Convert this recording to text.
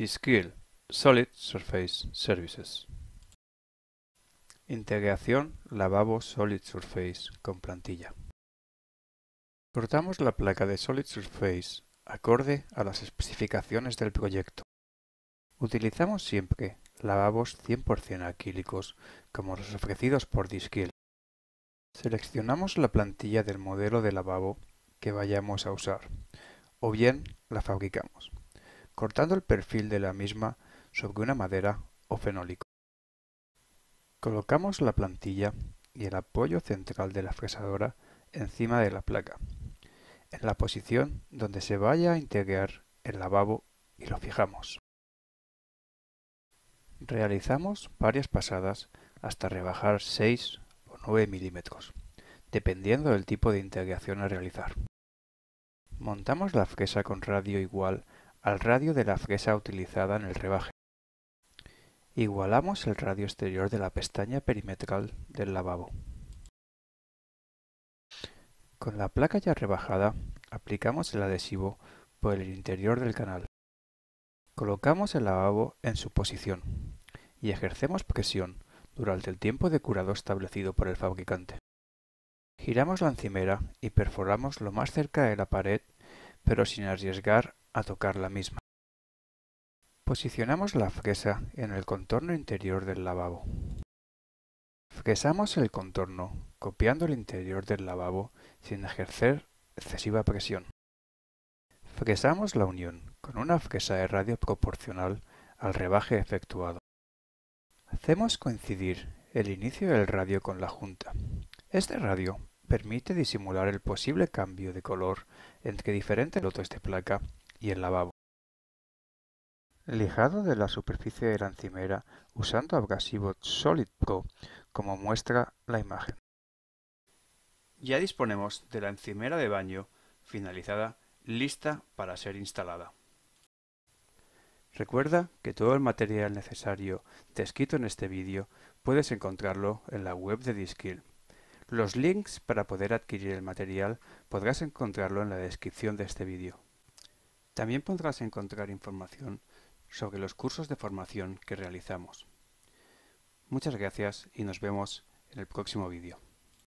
Disquill Solid Surface Services. Integración lavabo Solid Surface con plantilla. Cortamos la placa de Solid Surface acorde a las especificaciones del proyecto. Utilizamos siempre lavabos 100% acrílicos como los ofrecidos por DISKILL. Seleccionamos la plantilla del modelo de lavabo que vayamos a usar o bien la fabricamos cortando el perfil de la misma sobre una madera o fenólico. Colocamos la plantilla y el apoyo central de la fresadora encima de la placa, en la posición donde se vaya a integrar el lavabo y lo fijamos. Realizamos varias pasadas hasta rebajar 6 o 9 milímetros, dependiendo del tipo de integración a realizar. Montamos la fresa con radio igual al radio de la fresa utilizada en el rebaje. Igualamos el radio exterior de la pestaña perimetral del lavabo. Con la placa ya rebajada, aplicamos el adhesivo por el interior del canal. Colocamos el lavabo en su posición y ejercemos presión durante el tiempo de curado establecido por el fabricante. Giramos la encimera y perforamos lo más cerca de la pared pero sin arriesgar a tocar la misma. Posicionamos la fresa en el contorno interior del lavabo. Fresamos el contorno, copiando el interior del lavabo sin ejercer excesiva presión. Fresamos la unión con una fresa de radio proporcional al rebaje efectuado. Hacemos coincidir el inicio del radio con la junta. Este radio permite disimular el posible cambio de color entre diferentes lotes de placa y el lavabo. Lijado de la superficie de la encimera usando abrasivo Solid Pro como muestra la imagen. Ya disponemos de la encimera de baño finalizada lista para ser instalada. Recuerda que todo el material necesario descrito en este vídeo puedes encontrarlo en la web de Diskill. Los links para poder adquirir el material podrás encontrarlo en la descripción de este vídeo. También podrás encontrar información sobre los cursos de formación que realizamos. Muchas gracias y nos vemos en el próximo vídeo.